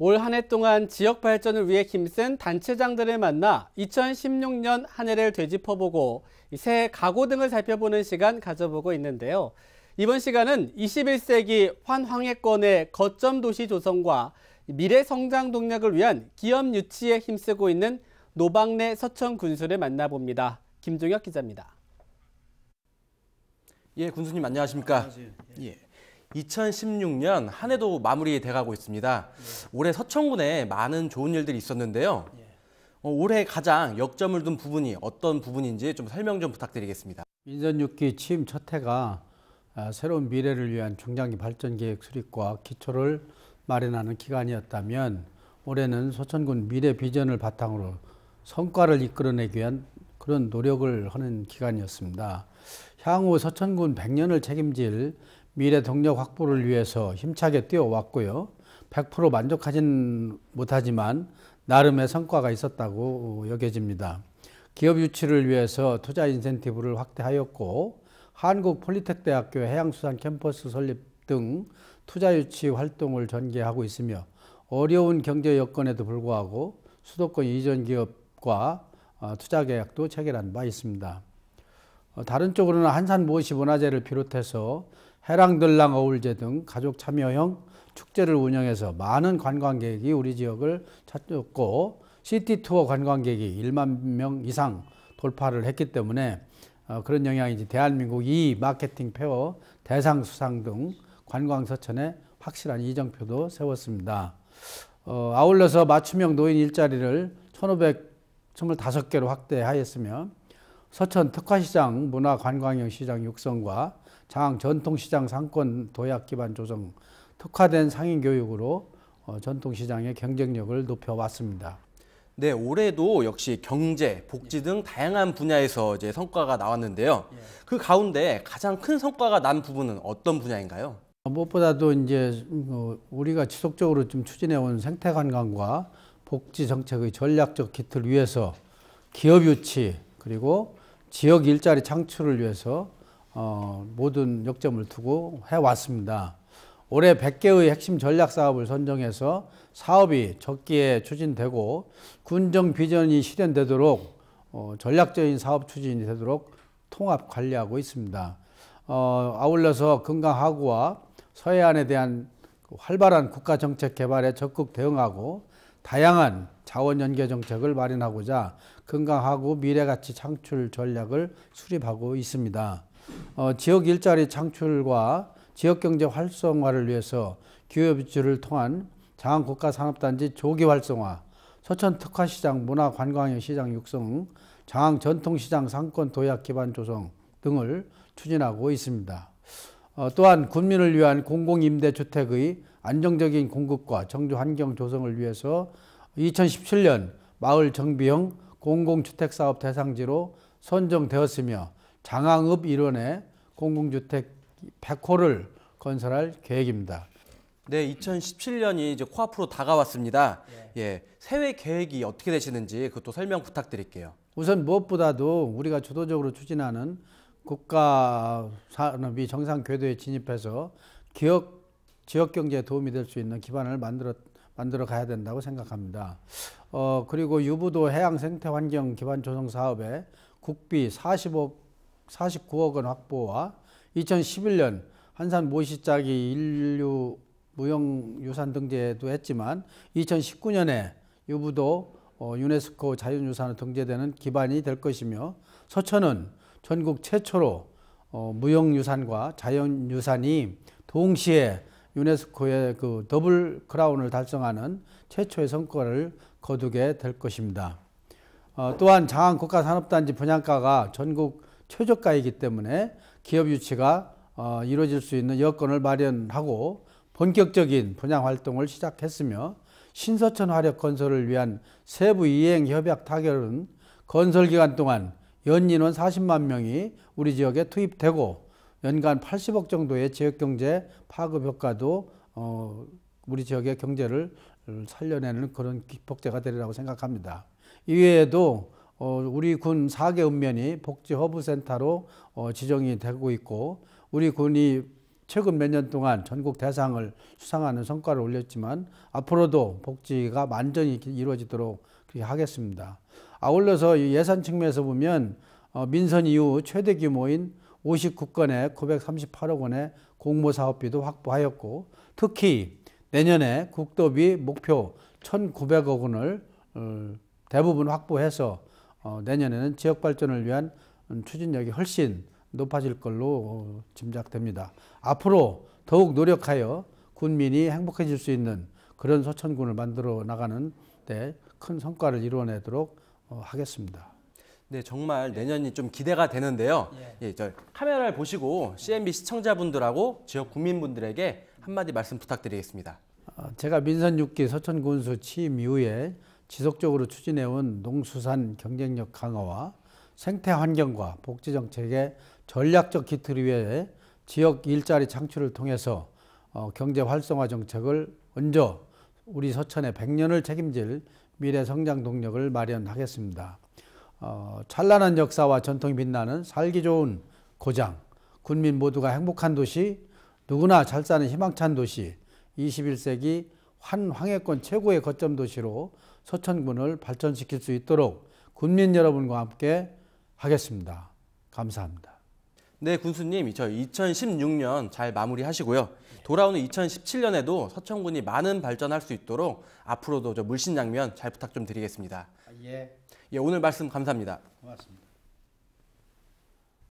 올 한 해 동안 지역 발전을 위해 힘쓴 단체장들을 만나 2016년 한 해를 되짚어보고 새해 각오 등을 살펴보는 시간 가져보고 있는데요. 이번 시간은 21세기 환황해권의 거점 도시 조성과 미래 성장 동력을 위한 기업 유치에 힘쓰고 있는 노방내 서천 군수를 만나봅니다. 김종혁 기자입니다. 예, 군수님 안녕하십니까? 안녕하세요. 예. 2016년 한 해도 마무리돼가고 있습니다. 네. 올해 서천군에 많은 좋은 일들이 있었는데요. 네. 어, 올해 가장 역점을 둔 부분이 어떤 부분인지 좀 설명 좀 부탁드리겠습니다. 민선 6기 취임 첫 해가 아, 새로운 미래를 위한 중장기 발전 계획 수립과 기초를 마련하는 기간이었다면 올해는 서천군 미래 비전을 바탕으로 성과를 이끌어내기 위한 그런 노력을 하는 기간이었습니다. 향후 서천군 100년을 책임질 미래 동력 확보를 위해서 힘차게 뛰어왔고요. 100% 만족하진 못하지만 나름의 성과가 있었다고 여겨집니다. 기업 유치를 위해서 투자 인센티브를 확대하였고 한국 폴리텍대학교 해양수산 캠퍼스 설립 등 투자 유치 활동을 전개하고 있으며 어려운 경제 여건에도 불구하고 수도권 이전 기업과 어, 투자 계약도 체결한 바 있습니다. 어, 다른 쪽으로는 한산 모시 문화재를 비롯해서 해랑들랑 어울제 등 가족 참여형 축제를 운영해서 많은 관광객이 우리 지역을 찾았고 시티 투어 관광객이 1만 명 이상 돌파를 했기 때문에 어, 그런 영향이 이제 대한민국 2 마케팅 페어 대상 수상 등 관광 서천에 확실한 이정표도 세웠습니다. 어, 아울러서 맞춤형 노인 일자리를 1,525개로 확대하였으며 서천 특화시장 문화관광형 시장 육성과 장 전통시장 상권 도약 기반 조정 특화된 상인 교육으로 어, 전통시장의 경쟁력을 높여왔습니다. 네, 올해도 역시 경제, 복지 등 다양한 분야에서 이제 성과가 나왔는데요. 예. 그 가운데 가장 큰 성과가 난 부분은 어떤 분야인가요? 무엇보다도 이제 어, 우리가 지속적으로 좀 추진해온 생태관광과 복지 정책의 전략적 기틀 위해서 기업 유치 그리고 지역 일자리 창출을 위해서 어, 모든 역점을 두고 해왔습니다. 올해 100개의 핵심 전략 사업을 선정해서 사업이 적기에 추진되고 군정 비전이 실현되도록 어, 전략적인 사업 추진이 되도록 통합 관리하고 있습니다. 어, 아울러서 건강하고와 서해안에 대한 그 활발한 국가 정책 개발에 적극 대응하고 다양한 자원 연계 정책을 마련하고자 건강하고 미래가치 창출 전략을 수립하고 있습니다. 어, 지역 일자리 창출과 지역 경제 활성화를 위해서 기업부지를 통한 장항국가산업단지 조기 활성화, 서천 특화시장 문화관광형 시장 육성, 장항 전통시장 상권 도약 기반 조성 등을 추진하고 있습니다. 어, 또한 군민을 위한 공공임대주택의 안정적인 공급과 정주 환경 조성을 위해서 2017년 마을 정비형 공공주택사업 대상지로 선정되었으며 장항읍 일원에 공공주택 100호를 건설할 계획입니다. 네, 2017년이 이제 코앞으로 다가왔습니다. 예. 예, 새 계획이 어떻게 되시는지 그것도 설명 부탁드릴게요. 우선 무엇보다도 우리가 주도적으로 추진하는 국가 산업이 정상 궤도에 진입해서 기업 지역 경제에 도움이 될 수 있는 기반을 만들어 만들어 가야 된다고 생각합니다. 어, 그리고 유부도 해양 생태 환경 기반 조성 사업에 국비 45 49억 원 확보와 2011년 한산 모시짝기 인류 무형 유산 등재도 했지만 2019년에 유부도 어, 유네스코 자연유산으로 등재되는 기반이 될 것이며 서천은 전국 최초로 어, 무형유산과 자연유산이 동시에 유네스코의 그 더블 크라운을 달성하는 최초의 성과를 거두게 될 것입니다. 어, 또한 장안 국가산업단지 분양가가 전국 최저가이기 때문에 기업 유치가 어, 이루어질 수 있는 여건을 마련하고 본격적인 분양 활동을 시작했으며 신서천 화력 건설을 위한 세부 이행 협약 타결은 건설 기간 동안 연인원 40만 명이 우리 지역에 투입되고 연간 80억 정도의 지역 경제 파급 효과도 어, 우리 지역의 경제를 살려내는 그런 기폭제가 되리라고 생각합니다. 이외에도 어, 우리 군 4개 읍면이 복지 허브센터로 어, 지정이 되고 있고 우리 군이 최근 몇 년 동안 전국 대상을 수상하는 성과를 올렸지만 앞으로도 복지가 완전히 이루어지도록 그렇게 하겠습니다. 아울러서 예산 측면에서 보면 어, 민선 이후 최대 규모인 59건의 938억 원의 공모 사업비도 확보하였고 특히 내년에 국도비 목표 1,900억 원을 어, 대부분 확보해서 어, 내년에는 지역 발전을 위한 추진력이 훨씬 높아질 걸로 어, 짐작됩니다. 앞으로 더욱 노력하여 군민이 행복해질 수 있는 그런 서천군을 만들어 나가는 데 큰 성과를 이뤄내도록 어, 하겠습니다. 네, 정말 내년이 좀 기대가 되는데요. 예. 예, 저 카메라를 보시고 CNB 시청자분들하고 지역 국민분들에게 한마디 말씀 부탁드리겠습니다. 아, 제가 민선 6기 서천군수 취임 이후에 지속적으로 추진해온 농수산 경쟁력 강화와 생태 환경과 복지 정책의 전략적 기틀 위해 지역 일자리 창출을 통해서 어, 경제 활성화 정책을 얹어 우리 서천의 100년을 책임질 미래 성장 동력을 마련하겠습니다. 어, 찬란한 역사와 전통이 빛나는 살기 좋은 고장, 군민 모두가 행복한 도시, 누구나 잘 사는 희망찬 도시, 21세기 환황해권 최고의 거점 도시로 서천군을 발전시킬 수 있도록 군민 여러분과 함께 하겠습니다. 감사합니다. 네, 군수님, 저 2016년 잘 마무리하시고요. 돌아오는 2017년에도 서천군이 많은 발전할 수 있도록 앞으로도 저 물신양면 잘 부탁 좀 드리겠습니다. 아, 예. 예, 오늘 말씀 감사합니다. 고맙습니다.